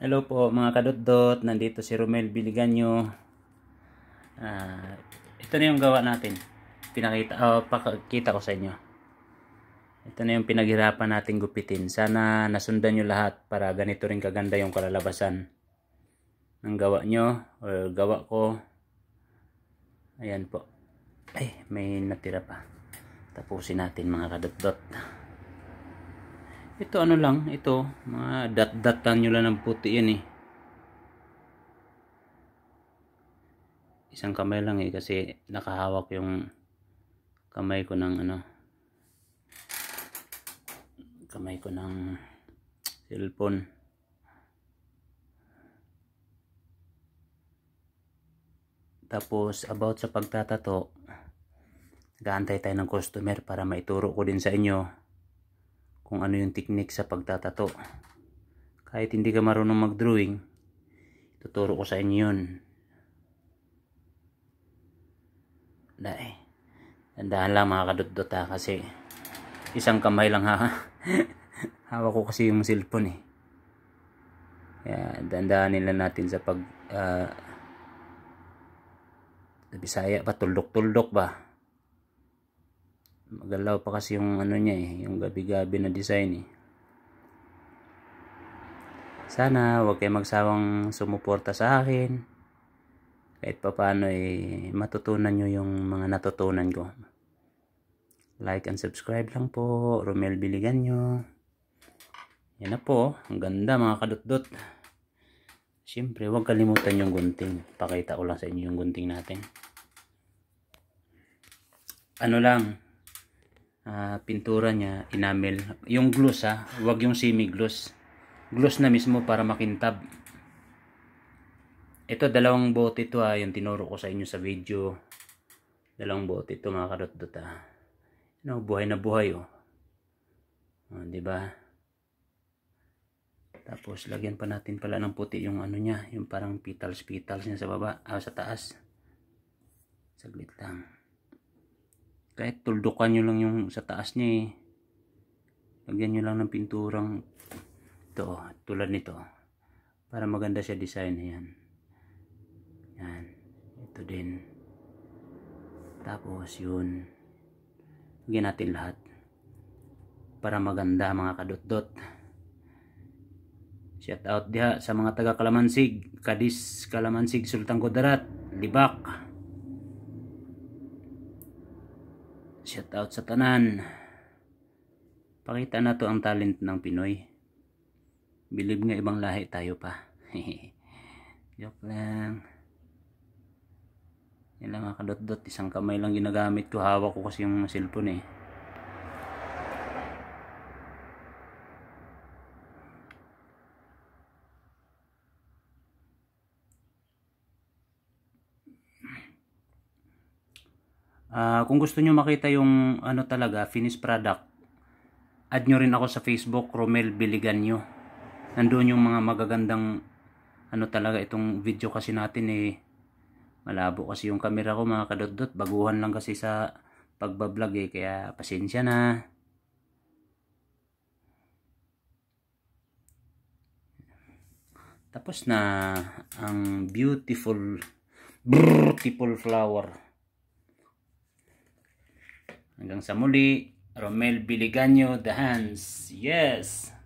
Hello po mga kadot-dot, nandito si Romel Biliganyo. Uh, ito na yung gawa natin. Pinakita, oh, pakita ko sa inyo. Ito na yung pinaghirapan natin gupitin. Sana nasundan nyo lahat para ganito rin kaganda yung kalalabasan ng gawa nyo or gawa ko. Ayan po. Ay, may natira pa. Tapusin natin mga kadot-dot ito ano lang ito mga dot datan nyo lang ng puti yan eh isang kamay lang eh kasi nakahawak yung kamay ko ng ano kamay ko ng cellphone tapos about sa pagtatato gaantay tayo ng customer para maituro ko din sa inyo kung ano yung technique sa pagtatato kahit hindi ka marunong mag drawing tuturo ko sa inyo yun Dai. Dandahan lang mga kadot ha kasi isang kamay lang ha. Hawak ko kasi yung cellphone eh. Kaya dandahan nila natin sa pag uh, Bisaya pa tuldok-tuldok ba? magalaw pa kasi yung ano niya eh yung gabi-gabi na design eh sana wag kayo magsawang sumuporta sa akin kahit pa paano eh matutunan nyo yung mga natutunan ko like and subscribe lang po Romel Biligan nyo yan na po ang ganda mga kadot-dot Siyempre, huwag kalimutan yung gunting. Pakita ko lang sa inyo yung gunting natin. Ano lang, uh, pintura niya, enamel. Yung gloss ha, ah, wag yung semi-gloss. Gloss na mismo para makintab. Ito, dalawang bote to ha, ah, yung tinuro ko sa inyo sa video. Dalawang bote to mga karot-dot ha. No, buhay na buhay oh. oh di ba? Tapos lagyan pa natin pala ng puti yung ano niya, yung parang petals-petals niya sa baba, ah, sa taas. Saglit lang kahit tuldukan nyo lang yung sa taas niya eh lagyan nyo lang ng pinturang ito tulad nito para maganda siya design yan yan ito din tapos yun lagyan natin lahat para maganda mga kadot-dot shout out diha sa mga taga Kalamansig Kadis Kalamansig Sultan Kudarat Libak Shout out sa tanan. Pakita na to ang talent ng Pinoy. Bilib nga ibang lahi tayo pa. Joke lang. Yan lang mga kadot-dot. Isang kamay lang ginagamit ko. Hawak ko kasi yung cellphone eh. Uh, kung gusto nyo makita yung ano talaga, finished product, add nyo rin ako sa Facebook, Romel Biligan nyo. Nandoon yung mga magagandang ano talaga itong video kasi natin eh. Malabo kasi yung camera ko mga kadot-dot. Baguhan lang kasi sa pagbablog eh. Kaya pasensya na. Tapos na ang beautiful, beautiful flower. Hanggang sa muli, Romel Biliganyo, The Hands. Yes!